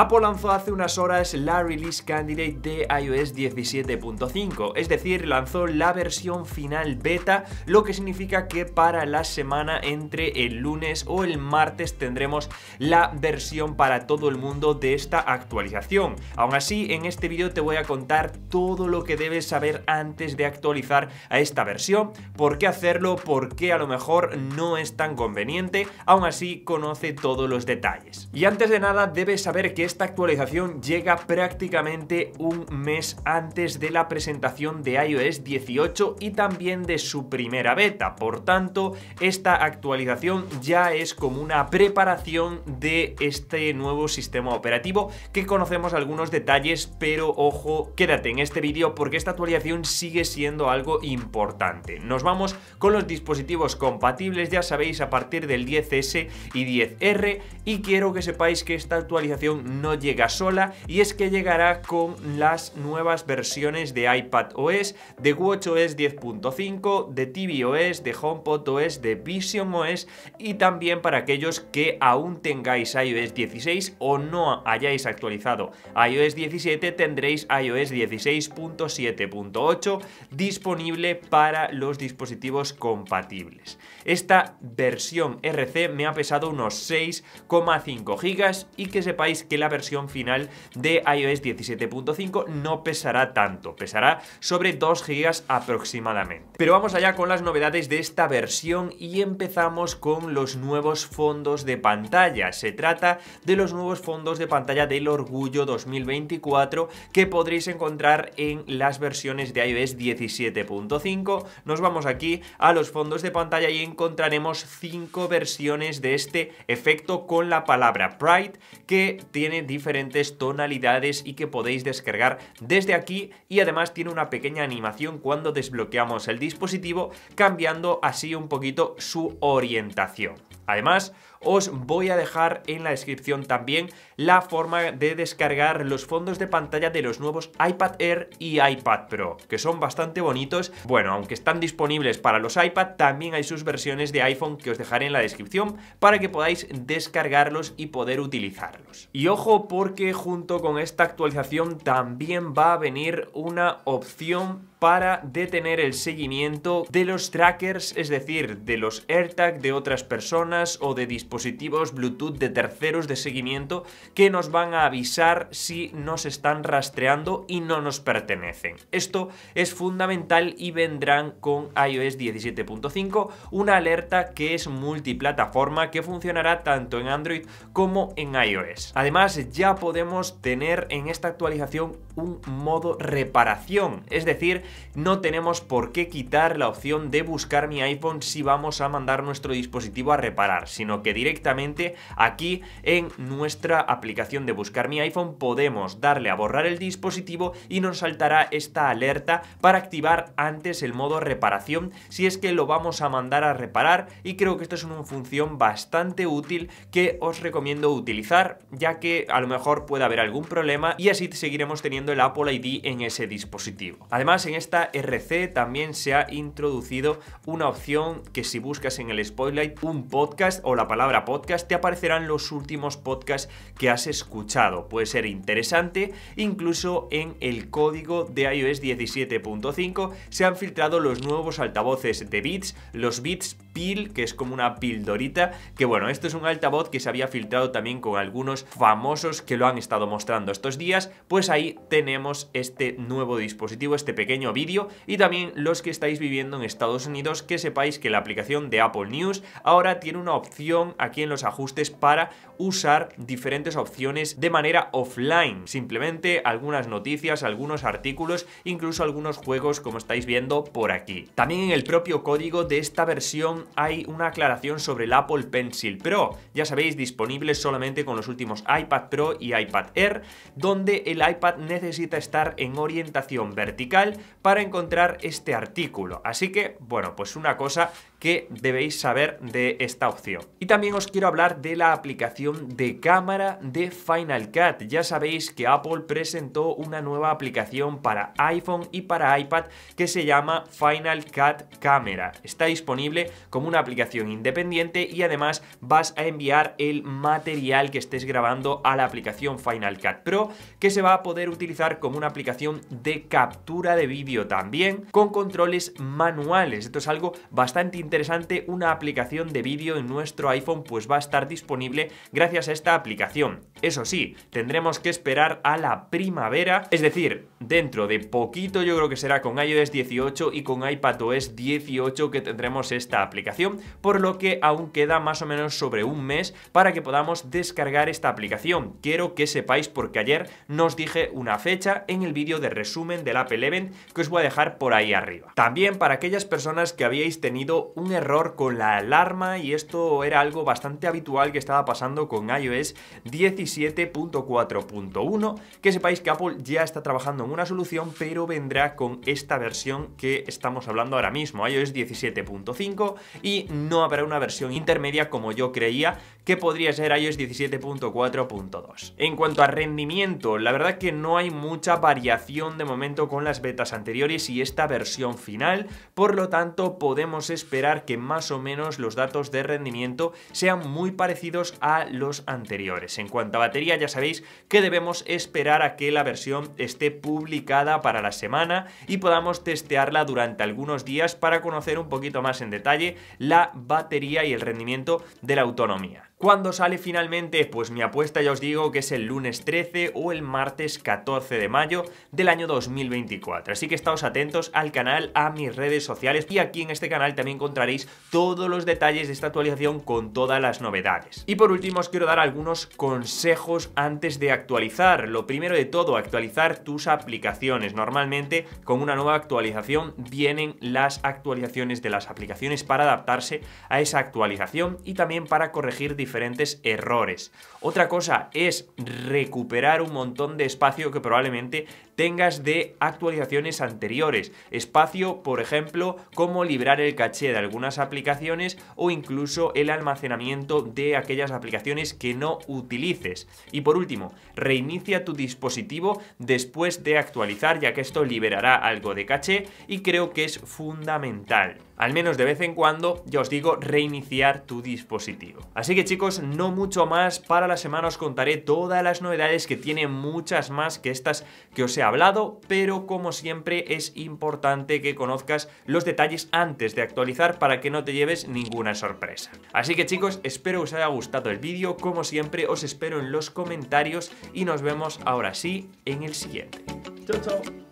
Apple lanzó hace unas horas la Release Candidate de iOS 17.5, es decir, lanzó la versión final beta, lo que significa que para la semana entre el lunes o el martes tendremos la versión para todo el mundo de esta actualización. Aún así, en este vídeo te voy a contar todo lo que debes saber antes de actualizar a esta versión, por qué hacerlo, por qué a lo mejor no es tan conveniente, aún así conoce todos los detalles. Y antes de nada, debes saber que esta actualización llega prácticamente un mes antes de la presentación de iOS 18 y también de su primera beta. Por tanto, esta actualización ya es como una preparación de este nuevo sistema operativo que conocemos algunos detalles, pero ojo, quédate en este vídeo porque esta actualización sigue siendo algo importante. Nos vamos con los dispositivos compatibles, ya sabéis, a partir del 10S y 10R y quiero que sepáis que esta actualización no llega sola y es que llegará con las nuevas versiones de iPad OS, de OS 10.5, de OS de HomePod OS, de Vision OS y también para aquellos que aún tengáis iOS 16 o no hayáis actualizado iOS 17 tendréis iOS 16.7.8 disponible para los dispositivos compatibles. Esta versión RC me ha pesado unos 6,5 gigas y que sepáis que la versión final de iOS 17.5 no pesará tanto, pesará sobre 2 GB aproximadamente. Pero vamos allá con las novedades de esta versión y empezamos con los nuevos fondos de pantalla. Se trata de los nuevos fondos de pantalla del Orgullo 2024 que podréis encontrar en las versiones de iOS 17.5. Nos vamos aquí a los fondos de pantalla y encontraremos 5 versiones de este efecto con la palabra Pride que tiene diferentes tonalidades y que podéis descargar desde aquí y además tiene una pequeña animación cuando desbloqueamos el dispositivo cambiando así un poquito su orientación. Además, os voy a dejar en la descripción también la forma de descargar los fondos de pantalla de los nuevos iPad Air y iPad Pro, que son bastante bonitos. Bueno, aunque están disponibles para los iPad, también hay sus versiones de iPhone que os dejaré en la descripción para que podáis descargarlos y poder utilizarlos. Y ojo porque junto con esta actualización también va a venir una opción para detener el seguimiento de los trackers, es decir, de los AirTag de otras personas o de dispositivos dispositivos Bluetooth de terceros de seguimiento que nos van a avisar si nos están rastreando y no nos pertenecen. Esto es fundamental y vendrán con iOS 17.5 una alerta que es multiplataforma que funcionará tanto en Android como en iOS. Además ya podemos tener en esta actualización un modo reparación, es decir, no tenemos por qué quitar la opción de buscar mi iPhone si vamos a mandar nuestro dispositivo a reparar, sino que directamente aquí en nuestra aplicación de buscar mi iPhone podemos darle a borrar el dispositivo y nos saltará esta alerta para activar antes el modo reparación si es que lo vamos a mandar a reparar y creo que esto es una función bastante útil que os recomiendo utilizar ya que a lo mejor puede haber algún problema y así seguiremos teniendo el Apple ID en ese dispositivo. Además en esta RC también se ha introducido una opción que si buscas en el Spotlight un podcast o la palabra podcast te aparecerán los últimos podcasts que has escuchado. Puede ser interesante, incluso en el código de iOS 17.5 se han filtrado los nuevos altavoces de Beats, los Beats Pill que es como una pildorita, que bueno, esto es un altavoz que se había filtrado también con algunos famosos que lo han estado mostrando estos días, pues ahí tenemos este nuevo dispositivo, este pequeño vídeo y también los que estáis viviendo en Estados Unidos que sepáis que la aplicación de Apple News ahora tiene una opción aquí en los ajustes para usar diferentes opciones de manera offline. Simplemente algunas noticias, algunos artículos, incluso algunos juegos como estáis viendo por aquí. También en el propio código de esta versión hay una aclaración sobre el Apple Pencil Pro. Ya sabéis, disponible solamente con los últimos iPad Pro y iPad Air, donde el iPad necesita estar en orientación vertical para encontrar este artículo. Así que, bueno, pues una cosa que debéis saber de esta opción. Y también os quiero hablar de la aplicación de cámara de Final Cut. Ya sabéis que Apple presentó una nueva aplicación para iPhone y para iPad que se llama Final Cut Camera. Está disponible como una aplicación independiente y además vas a enviar el material que estés grabando a la aplicación Final Cut Pro que se va a poder utilizar como una aplicación de captura de vídeo también con controles manuales. Esto es algo bastante interesante interesante, una aplicación de vídeo en nuestro iPhone pues va a estar disponible gracias a esta aplicación. Eso sí, tendremos que esperar a la primavera, es decir, dentro de poquito, yo creo que será con iOS 18 y con iPadOS 18 que tendremos esta aplicación, por lo que aún queda más o menos sobre un mes para que podamos descargar esta aplicación. Quiero que sepáis porque ayer nos dije una fecha en el vídeo de resumen del Apple Event que os voy a dejar por ahí arriba. También para aquellas personas que habíais tenido un error con la alarma y esto era algo bastante habitual que estaba pasando con iOS 17.4.1, que sepáis que Apple ya está trabajando una solución, pero vendrá con esta versión que estamos hablando ahora mismo, iOS 17.5, y no habrá una versión intermedia como yo creía que podría ser iOS 17.4.2. En cuanto a rendimiento, la verdad que no hay mucha variación de momento con las betas anteriores y esta versión final, por lo tanto podemos esperar que más o menos los datos de rendimiento sean muy parecidos a los anteriores. En cuanto a batería, ya sabéis que debemos esperar a que la versión esté pura publicada para la semana y podamos testearla durante algunos días para conocer un poquito más en detalle la batería y el rendimiento de la autonomía. ¿Cuándo sale finalmente? Pues mi apuesta ya os digo que es el lunes 13 o el martes 14 de mayo del año 2024. Así que estáos atentos al canal, a mis redes sociales y aquí en este canal también encontraréis todos los detalles de esta actualización con todas las novedades. Y por último os quiero dar algunos consejos antes de actualizar. Lo primero de todo, actualizar tus aplicaciones. Normalmente con una nueva actualización vienen las actualizaciones de las aplicaciones para adaptarse a esa actualización y también para corregir diferentes errores. Otra cosa es recuperar un montón de espacio que probablemente tengas de actualizaciones anteriores. Espacio, por ejemplo, como librar el caché de algunas aplicaciones o incluso el almacenamiento de aquellas aplicaciones que no utilices. Y por último, reinicia tu dispositivo después de actualizar ya que esto liberará algo de caché y creo que es fundamental al menos de vez en cuando, ya os digo, reiniciar tu dispositivo. Así que chicos, no mucho más, para la semana os contaré todas las novedades que tiene muchas más que estas que os he hablado, pero como siempre es importante que conozcas los detalles antes de actualizar para que no te lleves ninguna sorpresa. Así que chicos, espero os haya gustado el vídeo, como siempre os espero en los comentarios y nos vemos ahora sí en el siguiente. Chao, chao.